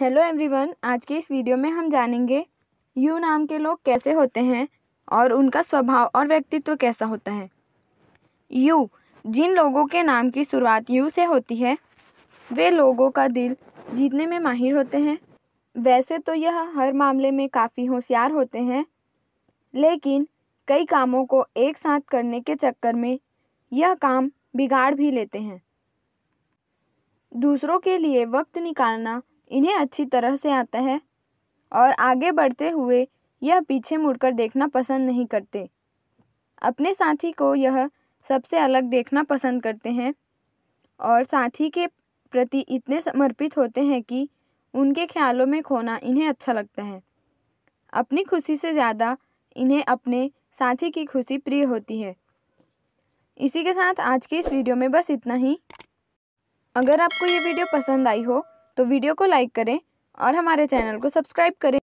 hello everyone आज के इस वीडियो में हम जानेंगे यू नाम के लोग कैसे होते हैं और उनका स्वभाव और व्यक्तित्व कैसा होता है यू जिन लोगों के नाम की शुरुआत यू से होती है वे लोगों का दिल जीतने में माहिर होते हैं वैसे तो यह हर मामले में काफ़ी होशियार होते हैं लेकिन कई कामों को एक साथ करने के चक्कर में यह काम बिगाड़ भी लेते हैं दूसरों के लिए वक्त निकालना इन्हें अच्छी तरह से आता है और आगे बढ़ते हुए यह पीछे मुड़कर देखना पसंद नहीं करते अपने साथी को यह सबसे अलग देखना पसंद करते हैं और साथी के प्रति इतने समर्पित होते हैं कि उनके ख्यालों में खोना इन्हें अच्छा लगता है अपनी खुशी से ज़्यादा इन्हें अपने साथी की खुशी प्रिय होती है इसी के साथ आज के इस वीडियो में बस इतना ही अगर आपको ये वीडियो पसंद आई हो तो वीडियो को लाइक करें और हमारे चैनल को सब्सक्राइब करें